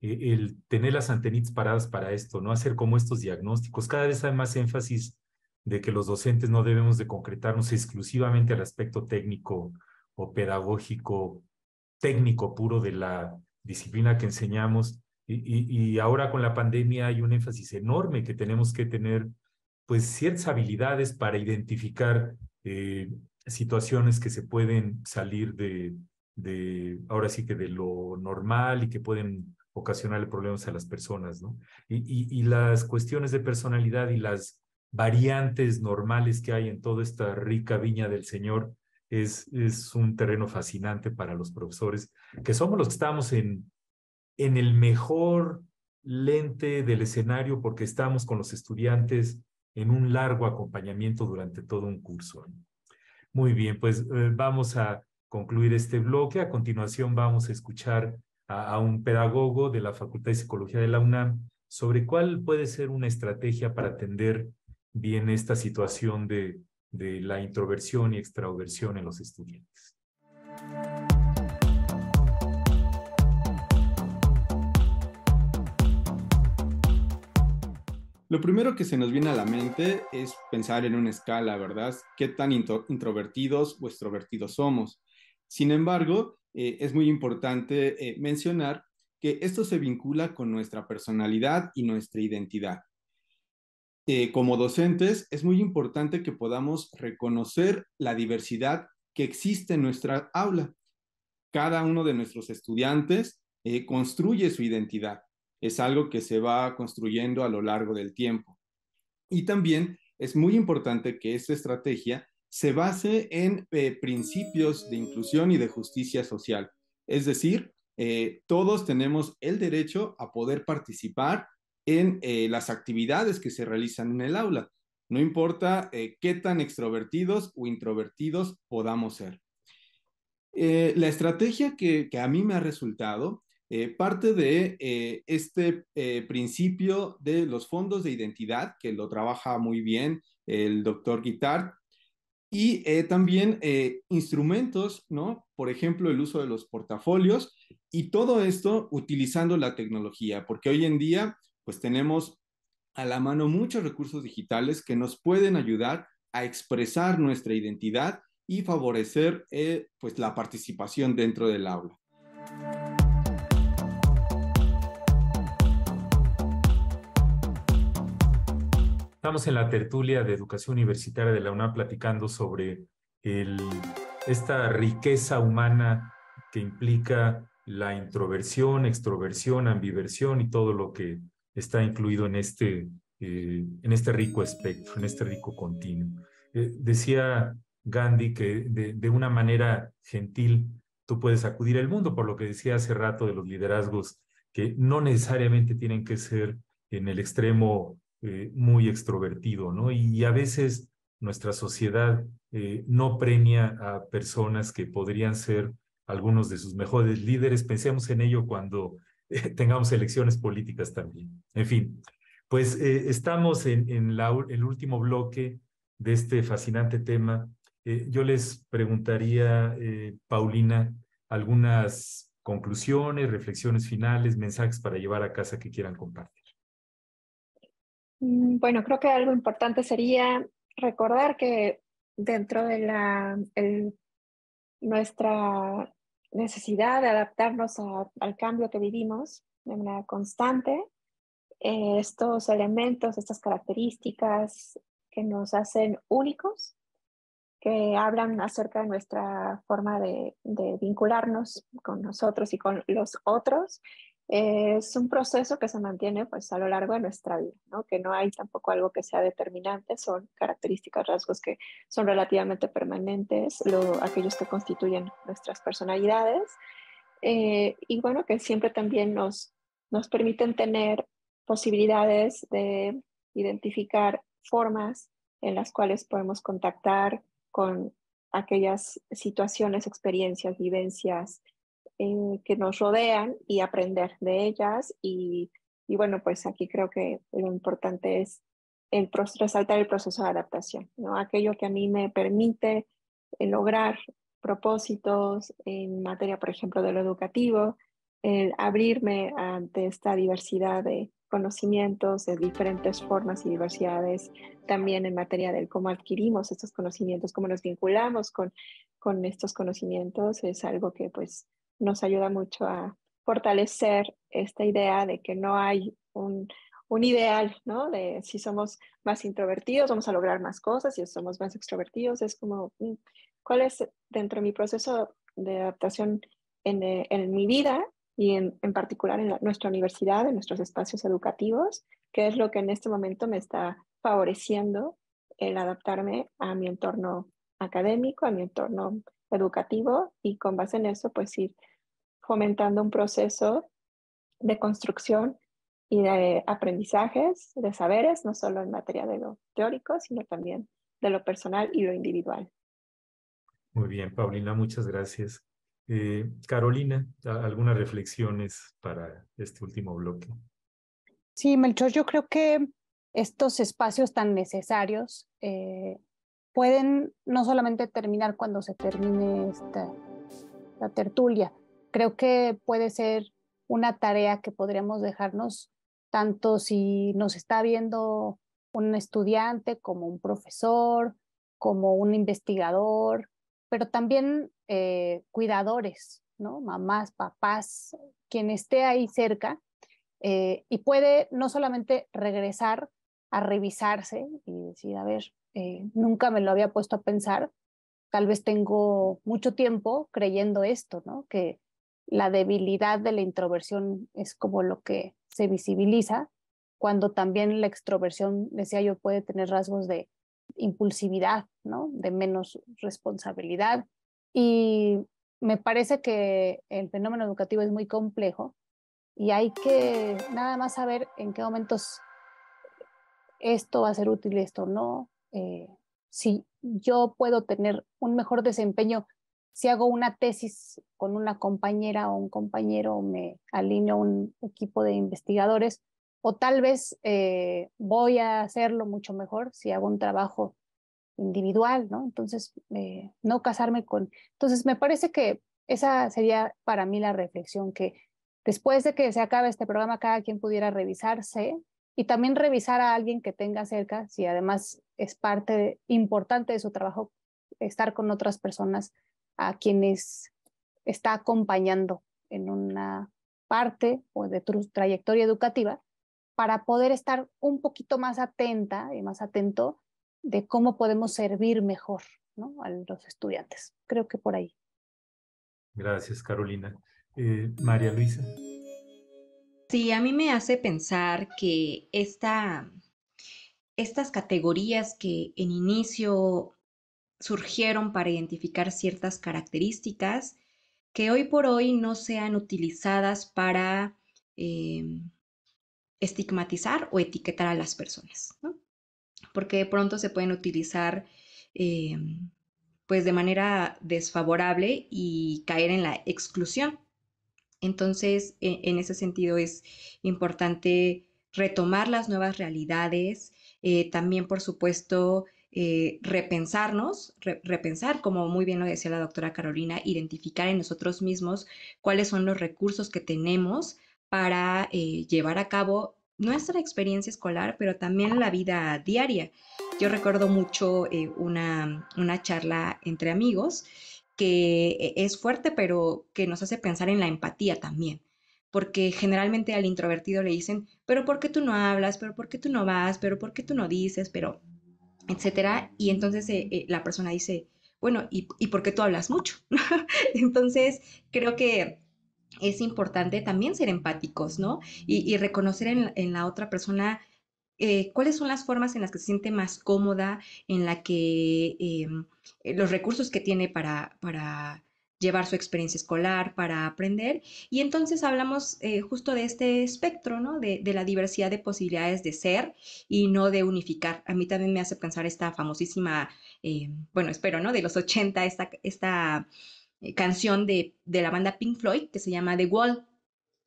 Speaker 2: e, el tener las antenitas paradas para esto, ¿no? Hacer como estos diagnósticos. Cada vez hay más énfasis de que los docentes no debemos de concretarnos exclusivamente al aspecto técnico o pedagógico, técnico puro de la disciplina que enseñamos. Y, ahora con la pandemia hay un énfasis enorme que tenemos que tener pues ciertas habilidades para identificar eh, situaciones que se pueden salir de, ahora sí que de lo normal y que pueden ocasionarle problemas a las personas, ¿no? Y, y, las cuestiones de personalidad y las variantes normales que hay en toda esta rica viña del Señor es, es un terreno fascinante para los profesores, que somos los que estamos en, en el mejor lente del escenario porque estamos con los estudiantes en un largo acompañamiento durante todo un curso. Muy bien, pues eh, vamos a concluir este bloque. A continuación vamos a escuchar a, un pedagogo de la Facultad de Psicología de la UNAM sobre cuál puede ser una estrategia para atender bien esta situación de, la introversión y extraversión en los estudiantes.
Speaker 5: Lo primero que se nos viene a la mente es pensar en una escala, ¿verdad? ¿Qué tan introvertidos o extrovertidos somos? Sin embargo, eh, es muy importante eh, mencionar que esto se vincula con nuestra personalidad y nuestra identidad. Eh, como docentes, es muy importante que podamos reconocer la diversidad que existe en nuestra aula. Cada uno de nuestros estudiantes construye su identidad. Es algo que se va construyendo a lo largo del tiempo. Y también es muy importante que esta estrategia se base en eh, principios de inclusión y de justicia social. Es decir, eh, todos tenemos el derecho a poder participar en eh, las actividades que se realizan en el aula, no importa qué tan extrovertidos o introvertidos podamos ser. la estrategia que, a mí me ha resultado parte de este principio de los fondos de identidad, que lo trabaja muy bien el doctor Guitart, y eh, también eh, instrumentos, ¿no? Por ejemplo, el uso de los portafolios y todo esto utilizando la tecnología, porque hoy en día, pues tenemos a la mano muchos recursos digitales que nos pueden ayudar a expresar nuestra identidad y favorecer eh, pues la participación dentro del aula.
Speaker 2: Estamos en la tertulia de educación universitaria de la UNAM platicando sobre esta riqueza humana que implica la introversión, extroversión, ambiversión y todo lo que está incluido en este, eh, en este rico espectro, en este rico continuo. Eh, decía Gandhi que de, de, una manera gentil tú puedes acudir al mundo, por lo que decía hace rato de los liderazgos que no necesariamente tienen que ser en el extremo eh, muy extrovertido, ¿no? Y a veces nuestra sociedad eh, no premia a personas que podrían ser algunos de sus mejores líderes. Pensemos en ello cuando eh, tengamos elecciones políticas también. En fin, pues estamos en, la, el último bloque de este fascinante tema. yo les preguntaría, Paulina, algunas conclusiones, reflexiones finales, mensajes para llevar a casa que quieran compartir.
Speaker 1: Mm, bueno, creo que algo importante sería recordar que dentro de la, nuestra necesidad de adaptarnos al cambio que vivimos de manera constante, eh, estos elementos, estas características que nos hacen únicos, que hablan acerca de nuestra forma de vincularnos con nosotros y con los otros, eh, es un proceso que se mantiene pues a lo largo de nuestra vida, ¿no? que no hay tampoco algo que sea determinante, son características, rasgos que son relativamente permanentes, lo, aquellos que constituyen nuestras personalidades eh, y bueno, que siempre también nos, nos permiten tener posibilidades de identificar formas en las cuales podemos contactar con aquellas situaciones, experiencias, vivencias, eh, que nos rodean y aprender de ellas. Y, y, bueno, pues aquí creo que lo importante es el resaltar el proceso de adaptación, ¿no? Aquello que a mí me permite eh, lograr propósitos en materia, por ejemplo, de lo educativo, el abrirme ante esta diversidad de conocimientos, de diferentes formas y diversidades, también en materia de cómo adquirimos estos conocimientos, cómo nos vinculamos con, con estos conocimientos, es algo que pues nos ayuda mucho a fortalecer esta idea de que no hay un, ideal, ¿no? De si somos más introvertidos, vamos a lograr más cosas, si somos más extrovertidos, es como, mm, ¿cuál es dentro de mi proceso de adaptación en, eh, mi vida y en, particular en nuestra universidad, en nuestros espacios educativos? ¿Qué es lo que en este momento me está favoreciendo el adaptarme a mi entorno académico, a mi entorno educativo y con base en eso, pues ir fomentando un proceso de construcción y de aprendizajes, de saberes, no solo en materia de lo teórico, sino también de lo personal y lo individual.
Speaker 2: Muy bien, Paulina, muchas gracias. Eh, Carolina, algunas reflexiones para este último bloque.
Speaker 1: Sí,
Speaker 3: Melchor, yo creo que estos espacios tan necesarios eh, pueden no solamente terminar cuando se termine esta, tertulia, creo que puede ser una tarea que podríamos dejarnos tanto si nos está viendo un estudiante como un profesor, como un investigador, pero también eh, cuidadores, ¿no? Mamás, papás, quien esté ahí cerca eh, y puede no solamente regresar a revisarse y decir, a ver, eh, nunca me lo había puesto a pensar. Tal vez tengo mucho tiempo creyendo esto, ¿no? Que la debilidad de la introversión es como lo que se visibiliza, cuando también la extroversión, decía yo, puede tener rasgos de impulsividad, ¿no? De menos responsabilidad. Y me parece que el fenómeno educativo es muy complejo y hay que nada más saber en qué momentos esto va a ser útil y esto no, eh, si yo puedo tener un mejor desempeño si hago una tesis con una compañera o un compañero, me alineo un equipo de investigadores, o tal vez eh, voy a hacerlo mucho mejor si hago un trabajo individual, ¿no? Entonces, eh, no casarme con... Entonces, me parece que esa sería para mí la reflexión, que después de que se acabe este programa, cada quien pudiera revisarse y también revisar a alguien que tenga cerca, si además es parte importante de su trabajo, estar con otras personas a quienes está acompañando en una parte o de tu trayectoria educativa para poder estar un poquito más atenta y más atento de cómo podemos servir mejor a los estudiantes. Creo que por ahí.
Speaker 2: Gracias, Carolina. Eh, María Luisa.
Speaker 4: Sí, a mí me hace pensar que estas categorías que en inicio surgieron para identificar ciertas características que hoy por hoy no sean utilizadas para em, estigmatizar o etiquetar a las personas, porque de pronto se pueden utilizar em, pues de manera desfavorable y caer en la exclusión. Entonces, e-, en ese sentido es importante retomar las nuevas realidades, eh, también, por supuesto, eh, repensarnos, repensar, como muy bien lo decía la doctora Carolina, identificar en nosotros mismos cuáles son los recursos que tenemos para eh, llevar a cabo nuestra experiencia escolar, pero también la vida diaria. Yo recuerdo mucho una, una charla entre amigos que e, es fuerte, pero que nos hace pensar en la empatía también. Porque generalmente al introvertido le dicen, pero ¿por qué tú no hablas? ¿Pero por qué tú no vas? ¿Pero por qué tú no dices? Pero, etcétera. Y entonces eh, eh, la persona dice, bueno, ¿y, y por qué tú hablas mucho? entonces creo que es importante también ser empáticos, ¿no? Y, reconocer en, la otra persona eh, cuáles son las formas en las que se siente más cómoda, en la que em, eh, los recursos que tiene para, para llevar su experiencia escolar, para aprender. Y entonces hablamos eh, justo de este espectro, ¿no? De, la diversidad de posibilidades de ser y no de unificar. A mí también me hace pensar esta famosísima, eh, bueno, espero, ¿no? De los 80, esta, esta canción de, de la banda Pink Floyd que se llama The Wall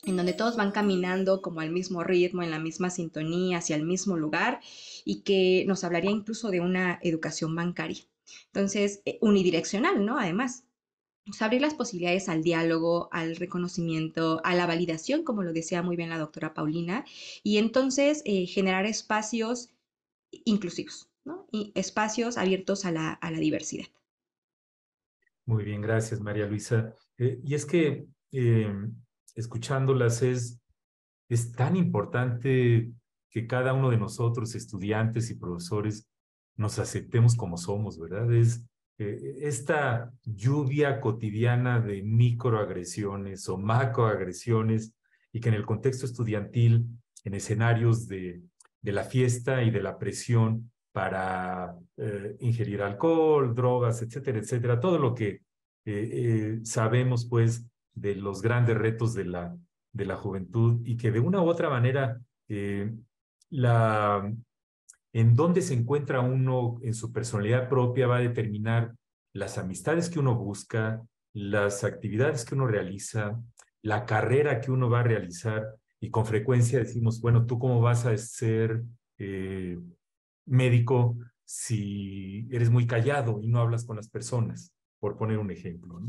Speaker 4: en donde todos van caminando como al mismo ritmo, en la misma sintonía, hacia el mismo lugar, y que nos hablaría incluso de una educación bancaria. Entonces, eh, unidireccional, ¿no? Además, abrir las posibilidades al diálogo, al reconocimiento, a la validación, como lo decía muy bien la doctora Paulina, y entonces eh, generar espacios inclusivos, ¿no? Y espacios abiertos a la, diversidad.
Speaker 2: Muy bien, gracias María Luisa. Eh, y es que em, escuchándolas es, es tan importante que cada uno de nosotros, estudiantes y profesores, nos aceptemos como somos, ¿verdad? Es eh, esta lluvia cotidiana de microagresiones o macroagresiones y que en el contexto estudiantil, en escenarios de, la fiesta y de la presión para eh, ingerir alcohol, drogas, etcétera, etcétera, todo lo que eh, sabemos pues de los grandes retos de la, de la juventud y que de una u otra manera la en dónde se encuentra uno en su personalidad propia va a determinar las amistades que uno busca, las actividades que uno realiza, la carrera que uno va a realizar. Y con frecuencia decimos, bueno, ¿tú cómo vas a ser eh, médico si eres muy callado y no hablas con las personas? Por poner un ejemplo.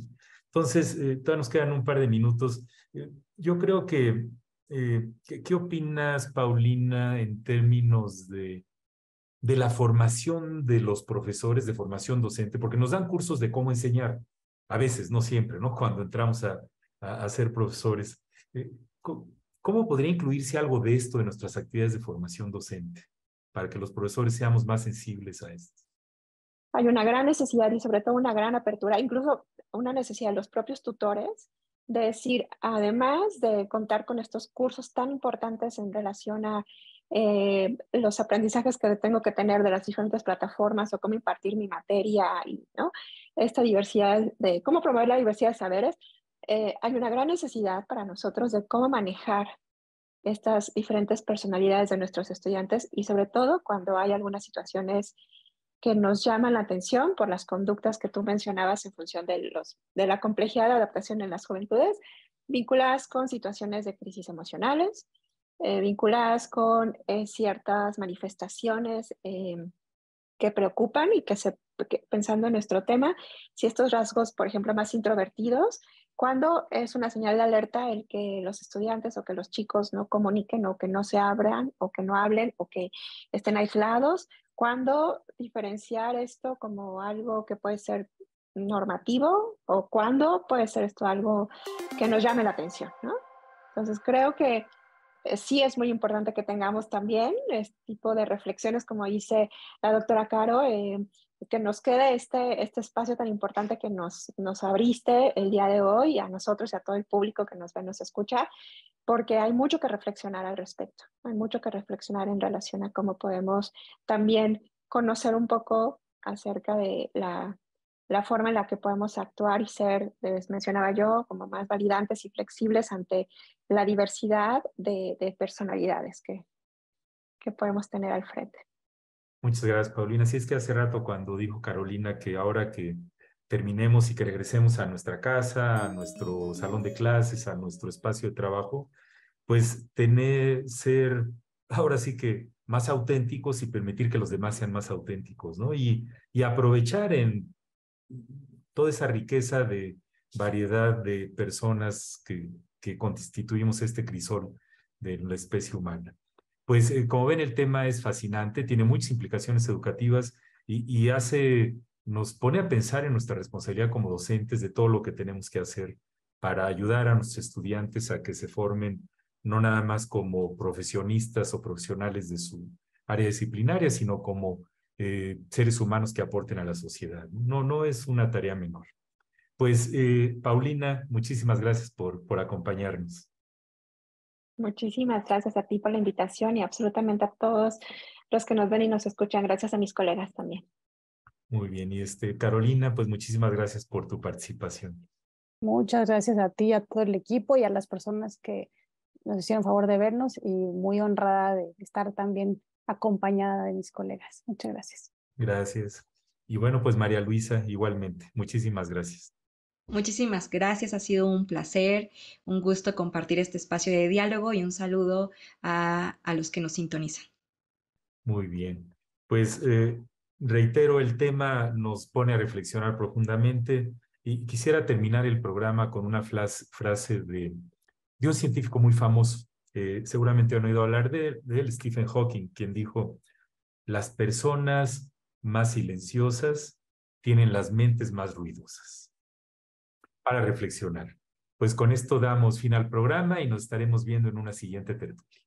Speaker 2: Entonces, eh, todavía nos quedan un par de minutos. Eh, yo creo que, ¿qué opinas, Paulina, en términos de de la formación de los profesores de formación docente, porque nos dan cursos de cómo enseñar, a veces, no siempre, ¿no? Cuando entramos a, a, ser profesores. Eh, ¿Cómo podría incluirse algo de esto en nuestras actividades de formación docente para que los profesores seamos más sensibles a esto?
Speaker 1: Hay una gran necesidad y sobre todo una gran apertura, incluso una necesidad de los propios tutores de decir, además de contar con estos cursos tan importantes en relación a eh, los aprendizajes que tengo que tener de las diferentes plataformas o cómo impartir mi materia y esta diversidad de cómo promover la diversidad de saberes, eh, hay una gran necesidad para nosotros de cómo manejar estas diferentes personalidades de nuestros estudiantes y sobre todo cuando hay algunas situaciones que nos llaman la atención por las conductas que tú mencionabas en función de, de la complejidad de adaptación en las juventudes, vinculadas con situaciones de crisis emocionales, eh, vinculadas con eh, ciertas manifestaciones em, que preocupan y que se, pensando en nuestro tema, si estos rasgos, por ejemplo, más introvertidos, ¿cuándo es una señal de alerta el que los estudiantes o que los chicos no comuniquen o que no se abran o que no hablen o que estén aislados? ¿Cuándo diferenciar esto como algo que puede ser normativo o cuándo puede ser esto algo que nos llame la atención? ¿no? Entonces creo que eh, sí es muy importante que tengamos también este tipo de reflexiones, como dice la doctora Caro, eh, que nos quede este, este espacio tan importante que nos, nos abriste el día de hoy a nosotros y a todo el público que nos ve, nos escucha, porque hay mucho que reflexionar al respecto, hay mucho que reflexionar en relación a cómo podemos también conocer un poco acerca de la la forma en la que podemos actuar y ser, les mencionaba yo, como más validantes y flexibles ante la diversidad de, personalidades que, que podemos tener al frente.
Speaker 2: Muchas gracias, Paulina. Sí, es que hace rato cuando dijo Carolina que ahora que terminemos y que regresemos a nuestra casa, a nuestro salón de clases, a nuestro espacio de trabajo, pues tener, ser ahora sí que más auténticos y permitir que los demás sean más auténticos, ¿no? Y, y aprovechar en toda esa riqueza de variedad de personas que, que constituimos este crisol de la especie humana. Pues eh, como ven, el tema es fascinante, tiene muchas implicaciones educativas y, y, hace, nos pone a pensar en nuestra responsabilidad como docentes de todo lo que tenemos que hacer para ayudar a nuestros estudiantes a que se formen no nada más como profesionistas o profesionales de su área disciplinaria, sino como eh, seres humanos que aporten a la sociedad. No, no es una tarea menor. Pues, eh, Paulina, muchísimas gracias por, por acompañarnos.
Speaker 1: Muchísimas gracias a ti por la invitación y absolutamente a todos los que nos ven y nos escuchan. Gracias a mis colegas también.
Speaker 2: Muy bien, y este, Carolina, pues muchísimas gracias por tu participación.
Speaker 1: Muchas gracias a ti, a todo
Speaker 3: el equipo y a las personas que nos hicieron favor de vernos y muy honrada de estar
Speaker 4: también acompañada de mis colegas. Muchas gracias.
Speaker 2: Gracias. Y bueno, pues María Luisa, igualmente. Muchísimas gracias.
Speaker 4: Muchísimas gracias, ha sido un placer, un gusto compartir este espacio de diálogo y un saludo a, los que nos sintonizan.
Speaker 2: Muy bien, pues eh, reitero, el tema nos pone a reflexionar profundamente y quisiera terminar el programa con una frase de, de un científico muy famoso, eh, seguramente han oído hablar de, Stephen Hawking, quien dijo, las personas más silenciosas tienen las mentes más ruidosas. Para reflexionar. Pues con esto damos fin al programa y nos estaremos viendo en una siguiente tertulia.